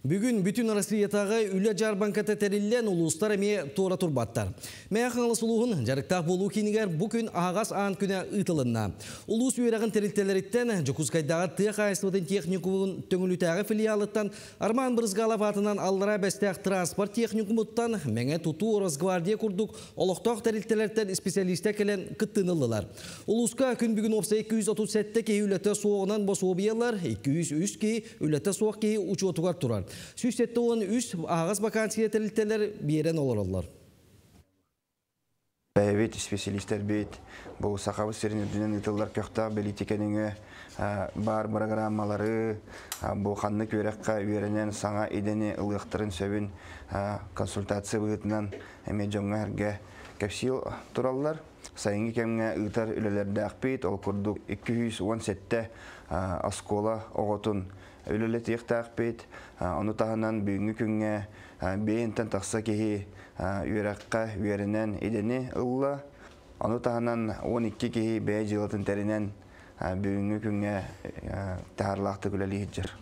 Бүгін бүтін Россиятағы үлі жар банкаты тәрілілен ұлыстар әме тура тұрбаттар. Мәяқын алысылуғын жарықтақ болу кенігер бүкін ағас аң күні ұйтылынна. Улус үйрағын тәрілтелеріттен Жүкізгайдағы тұяқ айсылыдың техникумын төңілітәғі филиалыттан Арман Бірзгалап атынан аллара бәстәқ транспорт техникумыттан мәңе тұту Росгвардия күрдік олықтақ тәрілтелеріттен специалистә келен күттінылылар. Улуска күн бүгін опса 237 кей үләті соғынан босуы 203 кей үләті соғ кей учетуғар тұрар. Сүйсетті оны үш ағыз вакансия тірілтелер берен олар Бәйбет специалистер бейт, бұл сақабы дүнен ұтылдар көқта білетекеніңі бар программалары, бұл қанны көрекқа өрінен саңа едені ұлықтырын сөбін консультация бұғытынан әме жоңға әрге кәпсил тұраллар. Сайынғы кәміңе ұйтар үлілерді әқпейт, ол құрдық 217-ті аскола оғытын үлілі тиқтақпет, оны тағынан бүгінгі күнге бейінтен тақса кейі үйраққа үйерінен едені ұлла, оны 12 кейі бәй жылатын тәрінен бүгінгі күнге тағарлақты күләлі